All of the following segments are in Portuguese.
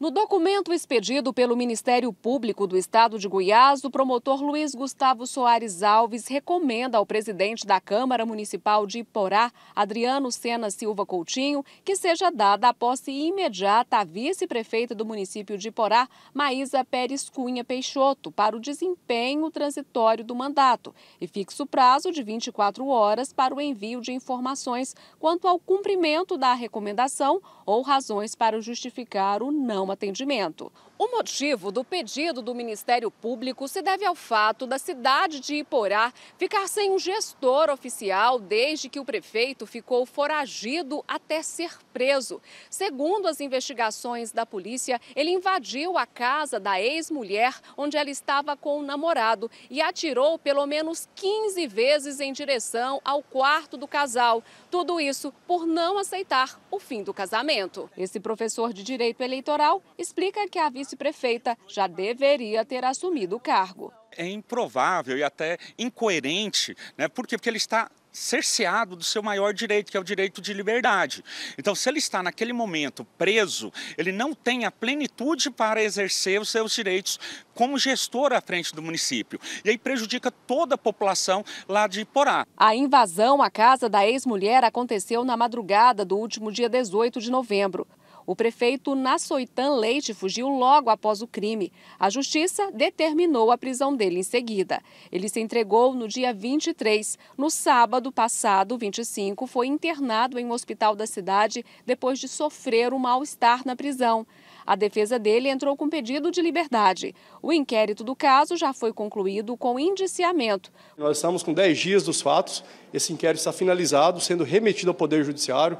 No documento expedido pelo Ministério Público do Estado de Goiás, o promotor Luiz Gustavo Soares Alves recomenda ao presidente da Câmara Municipal de Iporá, Adriano Sena Silva Coutinho, que seja dada a posse imediata à vice-prefeita do município de Iporá, Maísa Pérez Cunha Peixoto, para o desempenho transitório do mandato e fixa o prazo de 24 horas para o envio de informações quanto ao cumprimento da recomendação ou razões para justificar o não atendimento. O motivo do pedido do Ministério Público se deve ao fato da cidade de Iporá ficar sem um gestor oficial desde que o prefeito ficou foragido até ser preso. Segundo as investigações da polícia, ele invadiu a casa da ex-mulher onde ela estava com o namorado e atirou pelo menos 15 vezes em direção ao quarto do casal. Tudo isso por não aceitar o fim do casamento. Esse professor de direito eleitoral explica que a vice vice-prefeita, já deveria ter assumido o cargo. É improvável e até incoerente, né? Por quê? Porque ele está cerceado do seu maior direito, que é o direito de liberdade. Então, se ele está naquele momento preso, ele não tem a plenitude para exercer os seus direitos como gestor à frente do município. E aí prejudica toda a população lá de Iporá. A invasão à casa da ex-mulher aconteceu na madrugada do último dia 18 de novembro. O prefeito Nassoitan Leite fugiu logo após o crime. A justiça determinou a prisão dele em seguida. Ele se entregou no dia 23. No sábado passado, 25, foi internado em um hospital da cidade depois de sofrer um mal-estar na prisão. A defesa dele entrou com pedido de liberdade. O inquérito do caso já foi concluído com indiciamento. Nós estamos com 10 dias dos fatos. Esse inquérito está finalizado, sendo remetido ao Poder Judiciário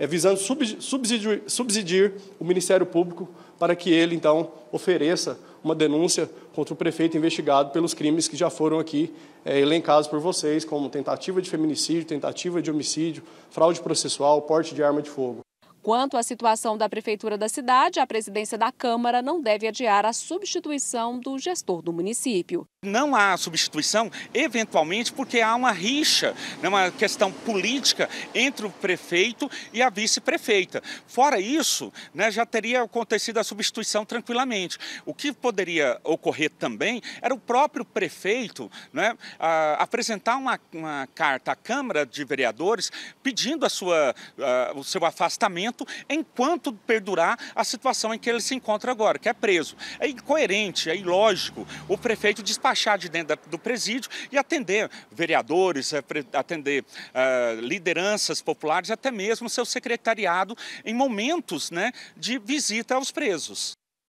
é, visando subsidir, subsidir o Ministério Público para que ele, então, ofereça uma denúncia contra o prefeito investigado pelos crimes que já foram aqui é, elencados por vocês, como tentativa de feminicídio, tentativa de homicídio, fraude processual, porte de arma de fogo. Quanto à situação da prefeitura da cidade, a presidência da Câmara não deve adiar a substituição do gestor do município. Não há substituição, eventualmente, porque há uma rixa, né, uma questão política entre o prefeito e a vice-prefeita. Fora isso, né, já teria acontecido a substituição tranquilamente. O que poderia ocorrer também era o próprio prefeito né, a, apresentar uma, uma, carta à Câmara de Vereadores pedindo a sua, a, o seu afastamento enquanto perdurar a situação em que ele se encontra agora, que é preso. É incoerente, é ilógico o prefeito disparar baixar de dentro do presídio e atender vereadores, eh, atender uh, lideranças populares, até mesmo seu secretariado em momentos né, de visita aos presos.